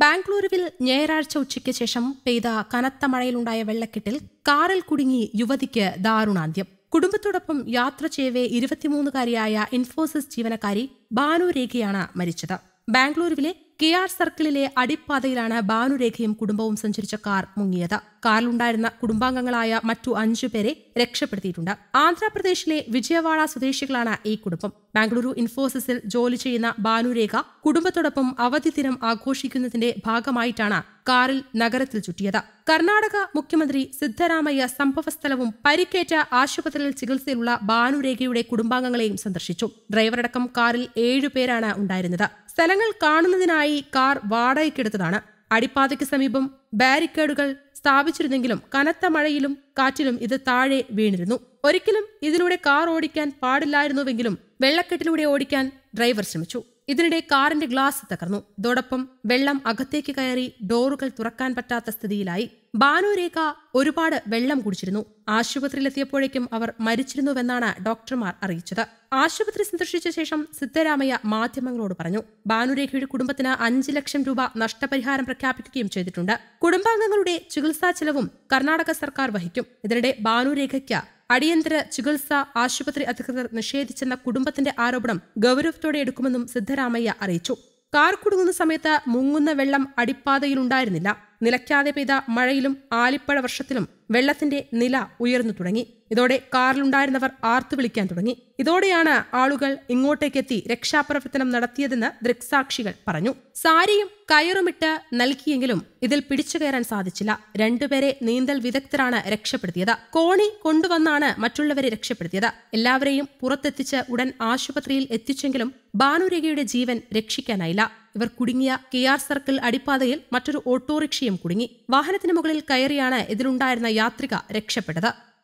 ബാംഗ്ലൂരുവിൽ ഞായറാഴ്ച ഉച്ചയ്ക്ക് ശേഷം പെയ്ത കനത്ത മഴയിലുണ്ടായ വെള്ളക്കെട്ടിൽ കാറിൽ കുടുങ്ങി യുവതിക്ക് ദാരുണാന്ത്യം കുടുംബത്തോടൊപ്പം യാത്ര ചെയ്യവേ ഇരുപത്തിമൂന്നുകാരിയായ ഇൻഫോസിസ് ജീവനക്കാരി ബാനുരേഖയാണ് മരിച്ചത് ബാംഗ്ലൂരുവിലെ കെ ആർ സർക്കിളിലെ അടിപ്പാതയിലാണ് ബാനുരേഖയും കുടുംബവും സഞ്ചരിച്ച കാർ മുങ്ങിയത് കാറിലുണ്ടായിരുന്ന കുടുംബാംഗങ്ങളായ മറ്റു അഞ്ചുപേരെ രക്ഷപ്പെടുത്തിയിട്ടുണ്ട് ആന്ധ്രാപ്രദേശിലെ വിജയവാഡ സ്വദേശികളാണ് ഈ കുടുംബം ബാംഗ്ലൂരു ഇൻഫോസിസിൽ ജോലി ചെയ്യുന്ന ഭാനുരേഖ കുടുംബത്തോടൊപ്പം അവധി ദിനം ആഘോഷിക്കുന്നതിന്റെ ഭാഗമായിട്ടാണ് കാറിൽ നഗരത്തിൽ ചുറ്റിയത് കർണാടക മുഖ്യമന്ത്രി സിദ്ധരാമയ്യ സംഭവസ്ഥലവും പരിക്കേറ്റ ആശുപത്രിയിൽ ചികിത്സയിലുള്ള ഭാനുരേഖയുടെ കുടുംബാംഗങ്ങളെയും സന്ദർശിച്ചു ഡ്രൈവറടക്കം കാറിൽ ഏഴുപേരാണ് ഉണ്ടായിരുന്നത് സ്ഥലങ്ങൾ കാണുന്നതിനായി കാർ വാടകയ്ക്കെടുത്തതാണ് അടിപ്പാതയ്ക്ക് സമീപം ബാരിക്കേഡുകൾ സ്ഥാപിച്ചിരുന്നെങ്കിലും കനത്ത മഴയിലും കാറ്റിലും ഇത് താഴെ വീണിരുന്നു ഒരിക്കലും ഇതിലൂടെ കാർ ഓടിക്കാൻ പാടില്ലായിരുന്നുവെങ്കിലും വെള്ളക്കെട്ടിലൂടെ ഓടിക്കാൻ ഡ്രൈവർ ശ്രമിച്ചു ഇതിനിടെ കാറിന്റെ ഗ്ലാസ് തകർന്നു ഇതോടൊപ്പം വെള്ളം അകത്തേക്ക് കയറി ഡോറുകൾ തുറക്കാൻ പറ്റാത്ത സ്ഥിതിയിലായി ബാനുരേഖ ഒരുപാട് വെള്ളം കുടിച്ചിരുന്നു ആശുപത്രിയിലെത്തിയപ്പോഴേക്കും അവർ മരിച്ചിരുന്നുവെന്നാണ് ഡോക്ടർമാർ അറിയിച്ചത് ആശുപത്രി സന്ദർശിച്ച ശേഷം സിദ്ധരാമയ്യ മാധ്യമങ്ങളോട് പറഞ്ഞു ബാനുരേഖയുടെ കുടുംബത്തിന് അഞ്ച് ലക്ഷം രൂപ നഷ്ടപരിഹാരം പ്രഖ്യാപിക്കുകയും ചെയ്തിട്ടുണ്ട് കുടുംബാംഗങ്ങളുടെ ചികിത്സാ ചെലവും കർണാടക സർക്കാർ വഹിക്കും ഇതിനിടെ ബാനുരേഖയ്ക്ക് അടിയന്തര ചികിത്സ ആശുപത്രി അധികൃതർ നിഷേധിച്ചെന്ന കുടുംബത്തിന്റെ ആരോപണം ഗൗരവത്തോടെ എടുക്കുമെന്നും സിദ്ധരാമയ്യ അറിയിച്ചു കാർ കുടുങ്ങുന്ന സമയത്ത് മുങ്ങുന്ന വെള്ളം അടിപ്പാതയിലുണ്ടായിരുന്നില്ല നിലയ്ക്കാതെ പെയ്ത മഴയിലും ആലിപ്പഴ വർഷത്തിലും വെള്ളത്തിന്റെ നില ഉയർന്നു തുടങ്ങി ഇതോടെ കാറിലുണ്ടായിരുന്നവർ ആർത്തു വിളിക്കാൻ തുടങ്ങി ഇതോടെയാണ് ആളുകൾ ഇങ്ങോട്ടേക്കെത്തി രക്ഷാപ്രവർത്തനം നടത്തിയതെന്ന് ദൃക്സാക്ഷികൾ പറഞ്ഞു സാരിയും കയറുമിട്ട് നൽകിയെങ്കിലും ഇതിൽ പിടിച്ചു കയറാൻ സാധിച്ചില്ല രണ്ടുപേരെ നീന്തൽ വിദഗ്ധരാണ് രക്ഷപ്പെടുത്തിയത് കോണി കൊണ്ടുവന്നാണ് മറ്റുള്ളവരെ രക്ഷപ്പെടുത്തിയത് എല്ലാവരെയും പുറത്തെത്തിച്ച് ഉടൻ ആശുപത്രിയിൽ എത്തിച്ചെങ്കിലും ബാനുരേഖയുടെ ജീവൻ രക്ഷിക്കാനായില്ല ഇവർ കുടുങ്ങിയ കെ ആർ സർക്കിൾ അടിപ്പാതയിൽ മറ്റൊരു ഓട്ടോറിക്ഷയും കുടുങ്ങി വാഹനത്തിന് മുകളിൽ കയറിയാണ് ഇതിലുണ്ടായിരുന്ന യാത്രിക രക്ഷപ്പെട്ടത്